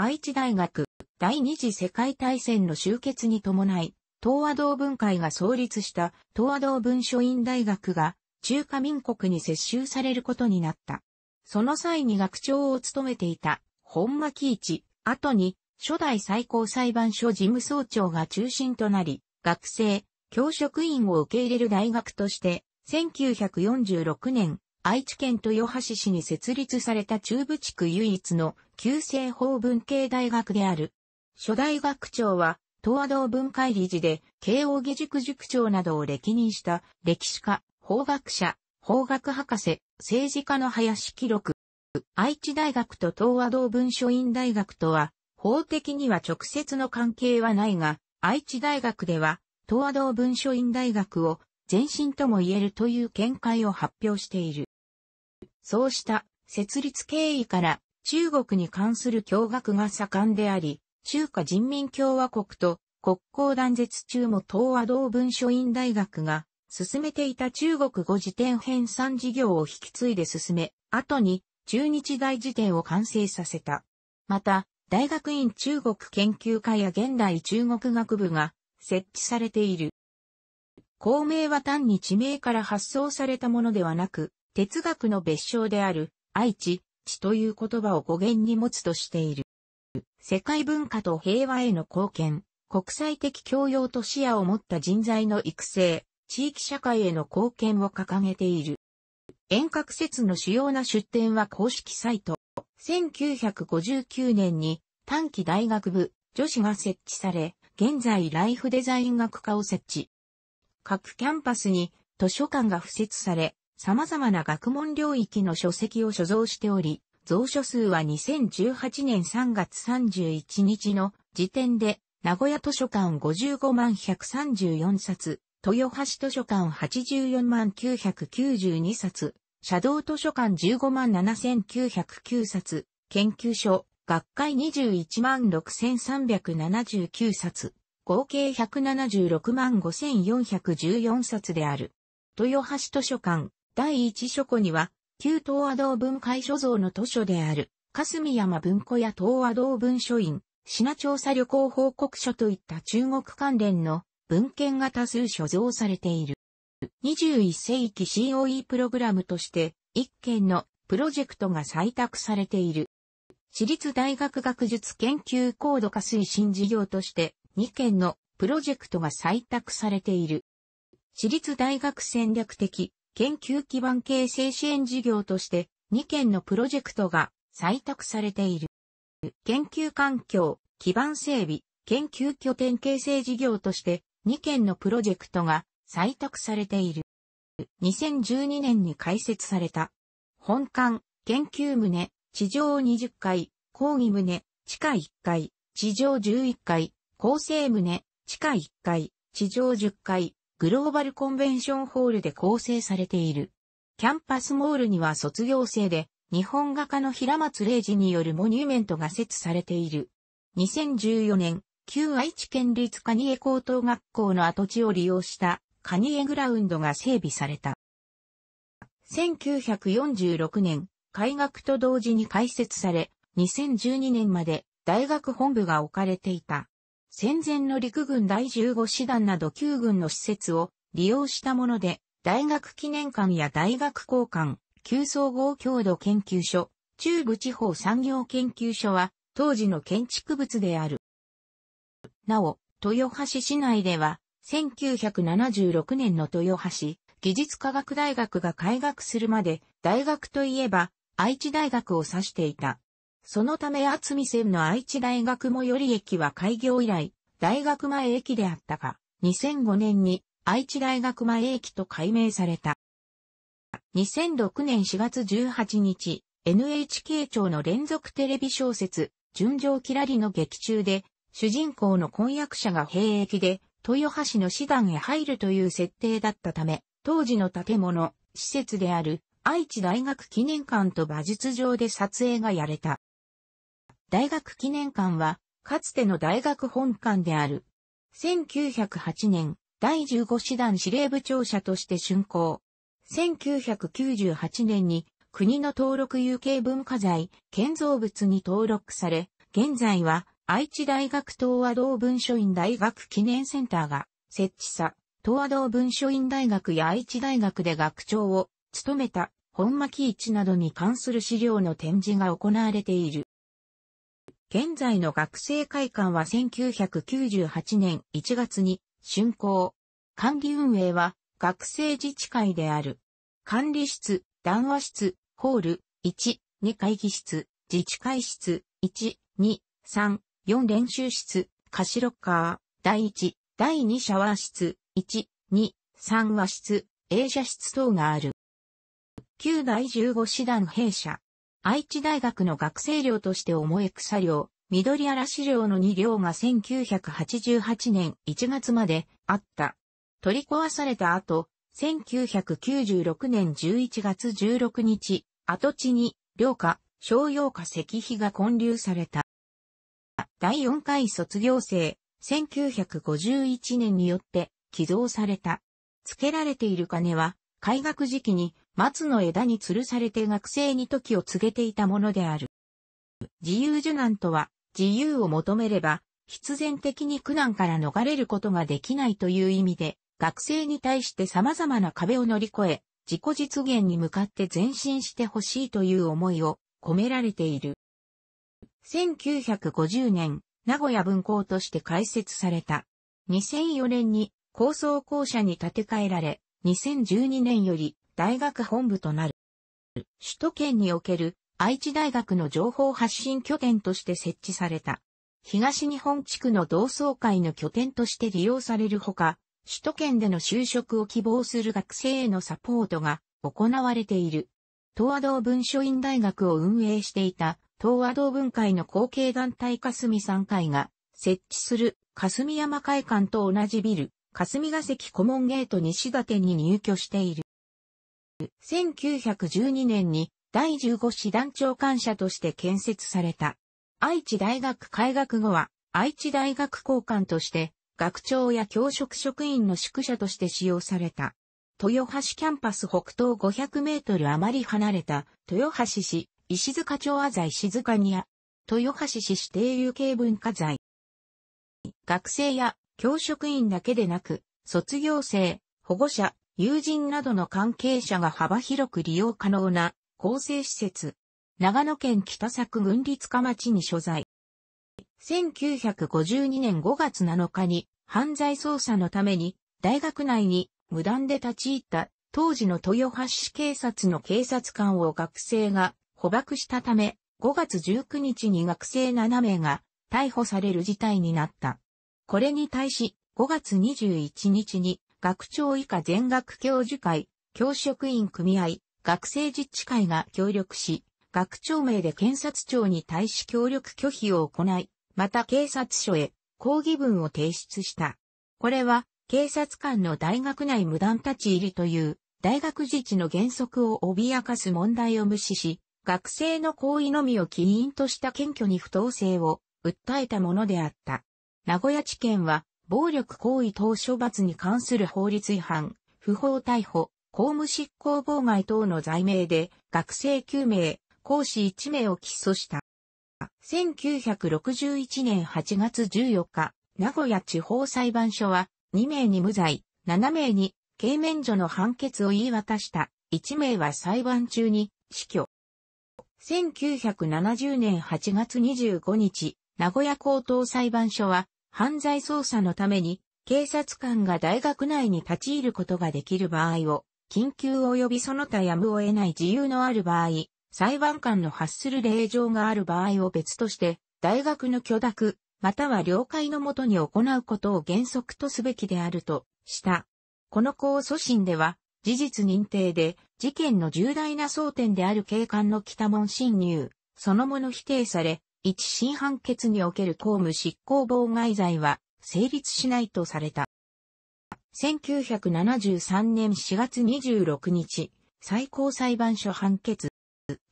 愛知大学、第二次世界大戦の終結に伴い、東和道文会が創立した東和道文書院大学が中華民国に接収されることになった。その際に学長を務めていた本間喜一、後に初代最高裁判所事務総長が中心となり、学生、教職員を受け入れる大学として、1946年、愛知県豊橋市に設立された中部地区唯一の旧政法文系大学である。初代学長は、東亜道文会理事で、慶応義塾塾長などを歴任した、歴史家、法学者、法学博士、政治家の林記録。愛知大学と東亜道文書院大学とは、法的には直接の関係はないが、愛知大学では、東亜道文書院大学を前身とも言えるという見解を発表している。そうした設立経緯から中国に関する驚愕が盛んであり、中華人民共和国と国交断絶中も東和同文書院大学が進めていた中国語辞典編纂事業を引き継いで進め、後に中日大辞典を完成させた。また、大学院中国研究科や現代中国学部が設置されている。公明は単に地名から発想されたものではなく、哲学の別称である愛知、地という言葉を語源に持つとしている。世界文化と平和への貢献、国際的教養と視野を持った人材の育成、地域社会への貢献を掲げている。遠隔説の主要な出典は公式サイト。1959年に短期大学部女子が設置され、現在ライフデザイン学科を設置。各キャンパスに図書館が付設され、様々な学問領域の書籍を所蔵しており、蔵書数は2018年3月31日の時点で、名古屋図書館55万134冊、豊橋図書館84万992冊、社道図書館15万7909冊、研究所、学会21万6379冊、合計176万5414冊である。豊橋図書館、第一書庫には、旧東和道文会所蔵の図書である、霞山文庫や東和道文書院、品調査旅行報告書といった中国関連の文献が多数所蔵されている。21世紀 COE プログラムとして、1件のプロジェクトが採択されている。私立大学学術研究高度化推進事業として、2件のプロジェクトが採択されている。私立大学戦略的研究基盤形成支援事業として2件のプロジェクトが採択されている。研究環境、基盤整備、研究拠点形成事業として2件のプロジェクトが採択されている。2012年に開設された。本館、研究棟、地上20階、講義棟、地下1階、地上11階、構成棟、地下1階、地上10階、グローバルコンベンションホールで構成されている。キャンパスモールには卒業生で、日本画家の平松玲治によるモニュメントが設されている。2014年、旧愛知県立蟹江高等学校の跡地を利用した蟹江グラウンドが整備された。1946年、開学と同時に開設され、2012年まで大学本部が置かれていた。戦前の陸軍第15師団など旧軍の施設を利用したもので、大学記念館や大学交換、旧総合郷土研究所、中部地方産業研究所は、当時の建築物である。なお、豊橋市内では、1976年の豊橋技術科学大学が開学するまで、大学といえば、愛知大学を指していた。そのため厚見線の愛知大学最寄り駅は開業以来、大学前駅であったが、2005年に愛知大学前駅と改名された。2006年4月18日、NHK 庁の連続テレビ小説、純情キラリの劇中で、主人公の婚約者が兵役で、豊橋の師団へ入るという設定だったため、当時の建物、施設である、愛知大学記念館と馬術場で撮影がやれた。大学記念館は、かつての大学本館である。1908年、第15師団司令部庁舎として竣工。1998年に国の登録有形文化財建造物に登録され、現在は愛知大学東和道文書院大学記念センターが設置さ、東和道文書院大学や愛知大学で学長を務めた本巻一などに関する資料の展示が行われている。現在の学生会館は1998年1月に竣工。管理運営は学生自治会である。管理室、談話室、ホール、1、2会議室、自治会室、1、2、3、4練習室、貸しロッカー、第1、第2シャワー室、1、2、3和室、映写室等がある。9第15師団弊社。愛知大学の学生寮として重い草寮、緑嵐寮の2寮が1988年1月まであった。取り壊された後、1996年11月16日、跡地に、寮下、商用下石碑が建立された。第4回卒業生、1951年によって寄贈された。付けられている金は、開学時期に松の枝に吊るされて学生に時を告げていたものである。自由受難とは、自由を求めれば、必然的に苦難から逃れることができないという意味で、学生に対して様々な壁を乗り越え、自己実現に向かって前進してほしいという思いを込められている。1950年、名古屋文校として開設された。2004年に高層校舎に建て替えられ、2012年より大学本部となる。首都圏における愛知大学の情報発信拠点として設置された。東日本地区の同窓会の拠点として利用されるほか、首都圏での就職を希望する学生へのサポートが行われている。東和道文書院大学を運営していた東和道文会の後継団体霞三会が設置する霞山会館と同じビル、霞ヶ関顧問ゲート西館に入居している。1912年に第15師団長官舎として建設された。愛知大学開学後は、愛知大学交換として、学長や教職職員の宿舎として使用された。豊橋キャンパス北東500メートル余り離れた、豊橋市、石塚町あざい静かにや、豊橋市指定有形文化財。学生や教職員だけでなく、卒業生、保護者、友人などの関係者が幅広く利用可能な構成施設。長野県北作郡立下町に所在。1952年5月7日に犯罪捜査のために大学内に無断で立ち入った当時の豊橋市警察の警察官を学生が捕獲したため5月19日に学生7名が逮捕される事態になった。これに対し5月21日に学長以下全学教授会、教職員組合、学生自治会が協力し、学長名で検察庁に対し協力拒否を行い、また警察署へ抗議文を提出した。これは、警察官の大学内無断立ち入りという、大学自治の原則を脅かす問題を無視し、学生の行為のみを起因とした検挙に不当性を訴えたものであった。名古屋地検は、暴力行為等処罰に関する法律違反、不法逮捕、公務執行妨害等の罪名で学生9名、講師1名を起訴した。1961年8月14日、名古屋地方裁判所は2名に無罪、7名に刑免除の判決を言い渡した。1名は裁判中に死去。1970年8月25日、名古屋高等裁判所は犯罪捜査のために、警察官が大学内に立ち入ることができる場合を、緊急及びその他やむを得ない自由のある場合、裁判官の発する令状がある場合を別として、大学の許諾、または了解のもとに行うことを原則とすべきであると、した。この控訴審では、事実認定で、事件の重大な争点である警官の北門侵入、そのもの否定され、一審判決における公務執行妨害罪は成立しないとされた。1973年4月26日、最高裁判所判決。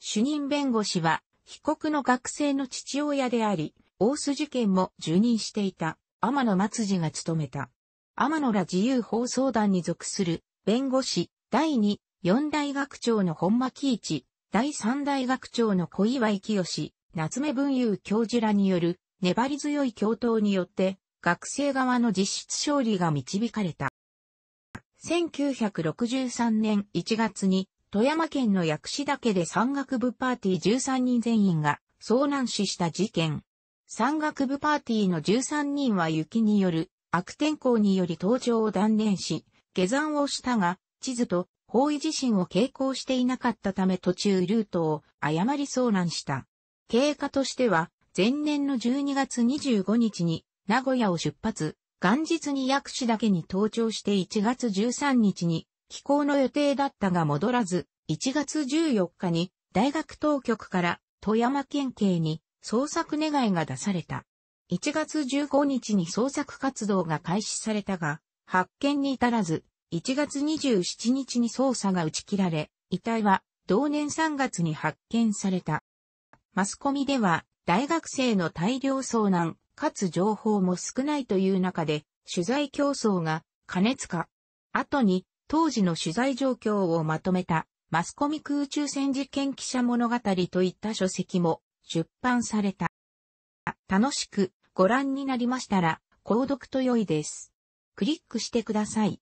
主任弁護士は、被告の学生の父親であり、大須事件も受任していた、天野松次が務めた。天野ら自由放送団に属する、弁護士、第2、4大学長の本間喜一、第3大学長の小岩井清、夏目文雄教授らによる粘り強い教頭によって学生側の実質勝利が導かれた。1963年1月に富山県の薬師岳で山岳部パーティー13人全員が遭難死した事件。山岳部パーティーの13人は雪による悪天候により登場を断念し、下山をしたが、地図と方位地震を傾向していなかったため途中ルートを誤り遭難した。経過としては、前年の12月25日に名古屋を出発、元日に薬師岳に登頂して1月13日に帰港の予定だったが戻らず、1月14日に大学当局から富山県警に捜索願いが出された。1月15日に捜索活動が開始されたが、発見に至らず、1月27日に捜査が打ち切られ、遺体は同年3月に発見された。マスコミでは、大学生の大量遭難、かつ情報も少ないという中で、取材競争が過熱化。後に、当時の取材状況をまとめた、マスコミ空中戦事件記者物語といった書籍も出版された。楽しくご覧になりましたら、購読と良いです。クリックしてください。